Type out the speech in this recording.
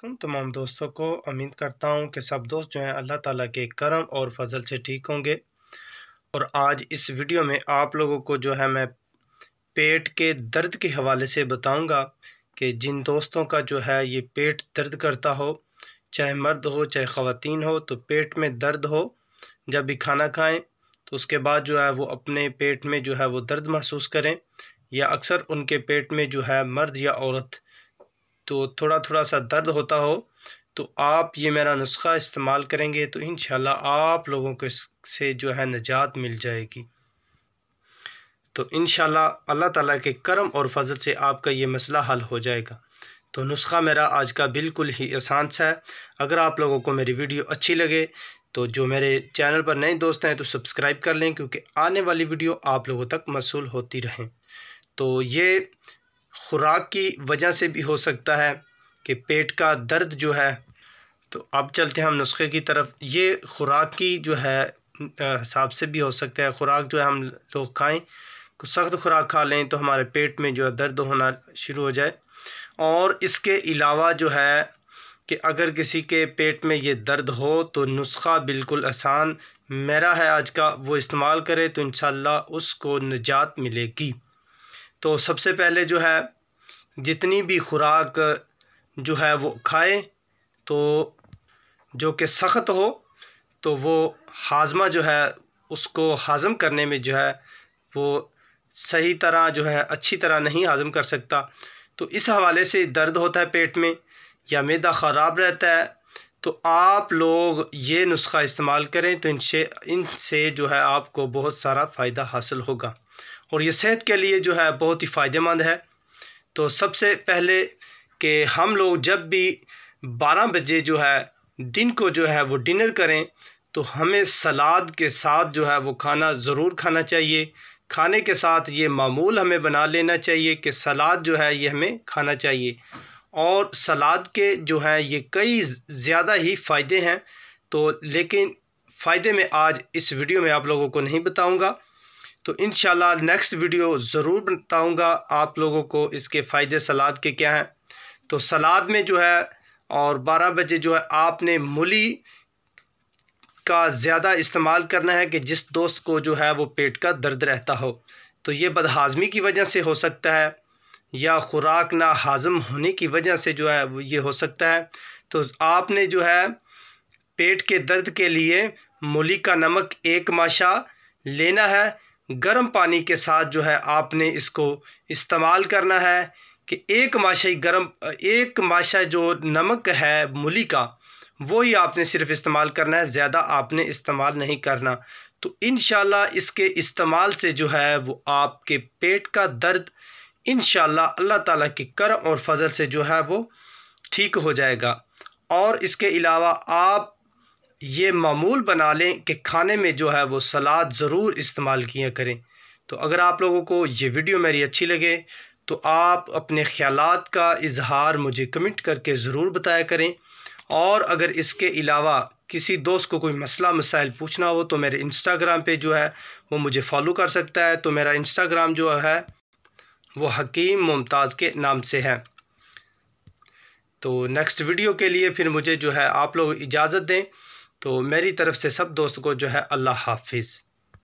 तुम तमाम दोस्तों को उम्मीद करता हूँ कि सब दोस्त जो हैं अल्लाह ताला के करम और फजल से ठीक होंगे और आज इस वीडियो में आप लोगों को जो है मैं पेट के दर्द के हवाले से बताऊंगा कि जिन दोस्तों का जो है ये पेट दर्द करता हो चाहे मर्द हो चाहे ख़वान हो तो पेट में दर्द हो जब भी खाना खाएँ तो उसके बाद जो है वो अपने पेट में जो है वो दर्द महसूस करें या अक्सर उनके पेट में जो है मर्द या औरत तो थोड़ा थोड़ा सा दर्द होता हो तो आप ये मेरा नुस्खा इस्तेमाल करेंगे तो इन आप लोगों को इससे जो है निजात मिल जाएगी तो इन अल्लाह ताला के करम और फजल से आपका ये मसला हल हो जाएगा तो नुस्खा मेरा आज का बिल्कुल ही आसान सा है अगर आप लोगों को मेरी वीडियो अच्छी लगे तो जो मेरे चैनल पर नए दोस्त हैं तो सब्सक्राइब कर लें क्योंकि आने वाली वीडियो आप लोगों तक मसूल होती रहें तो ये खुराक की वजह से भी हो सकता है कि पेट का दर्द जो है तो अब चलते हैं हम नुस्खे की तरफ ये खुराक की जो है हिसाब से भी हो सकता है खुराक जो है हम लोग खाएं कुछ सख्त खुराक खा लें तो हमारे पेट में जो है दर्द होना शुरू हो जाए और इसके अलावा जो है कि अगर किसी के पेट में ये दर्द हो तो नुस्खा बिल्कुल आसान मेरा है आज का वो इस्तेमाल करे तो इन उसको निजात मिलेगी तो सबसे पहले जो है जितनी भी खुराक जो है वो खाए तो जो कि सख्त हो तो वो हाजमा जो है उसको हाज़म करने में जो है वो सही तरह जो है अच्छी तरह नहीं हाज़म कर सकता तो इस हवाले से दर्द होता है पेट में या मैदा ख़राब रहता है तो आप लोग ये नुस्खा इस्तेमाल करें तो इनसे इनसे जो है आपको बहुत सारा फ़ायदा हासिल होगा और ये सेहत के लिए जो है बहुत ही फ़ायदेमंद है तो सबसे पहले कि हम लोग जब भी बारह बजे जो है दिन को जो है वो डिनर करें तो हमें सलाद के साथ जो है वो खाना ज़रूर खाना चाहिए खाने के साथ ये मामूल हमें बना लेना चाहिए कि सलाद जो है ये हमें खाना चाहिए और सलाद के जो हैं ये कई ज़्यादा ही फ़ायदे हैं तो लेकिन फ़ायदे में आज इस वीडियो में आप लोगों को नहीं बताऊंगा तो इन नेक्स्ट वीडियो ज़रूर बताऊँगा आप लोगों को इसके फ़ायदे सलाद के क्या हैं तो सलाद में जो है और 12 बजे जो है आपने मूली का ज़्यादा इस्तेमाल करना है कि जिस दोस्त को जो है वो पेट का दर्द रहता हो तो ये बदहाज़मी की वजह से हो सकता है या ख़ुराक ना हाज़म होने की वजह से जो है वो ये हो सकता है तो आपने जो है पेट के दर्द के लिए मूली का नमक एक माशा लेना है गर्म पानी के साथ जो है आपने इसको इस्तेमाल करना है कि एक माशा गर्म एक माशा जो नमक है मूली का वो ही आपने सिर्फ इस्तेमाल करना है ज़्यादा आपने इस्तेमाल नहीं करना तो इन इसके इस्तेमाल से जो है वो आपके पेट का दर्द इन अल्लाह ताला के करम और फजल से जो है वो ठीक हो जाएगा और इसके अलावा आप ये मामूल बना लें कि खाने में जो है वो सलाद ज़रूर इस्तेमाल किया करें तो अगर आप लोगों को ये वीडियो मेरी अच्छी लगे तो आप अपने ख्याल का इजहार मुझे कमेंट करके ज़रूर बताया करें और अगर इसके अलावा किसी दोस्त को कोई मसला मसाइल पूछना हो तो मेरे इंस्टाग्राम पे जो है वो मुझे फॉलो कर सकता है तो मेरा इंस्टाग्राम जो है वो हकीम मुमताज़ के नाम से है तो नेक्स्ट वीडियो के लिए फिर मुझे जो है आप लोग इजाज़त दें तो मेरी तरफ़ से सब दोस्त को जो है अल्लाह हाफिज़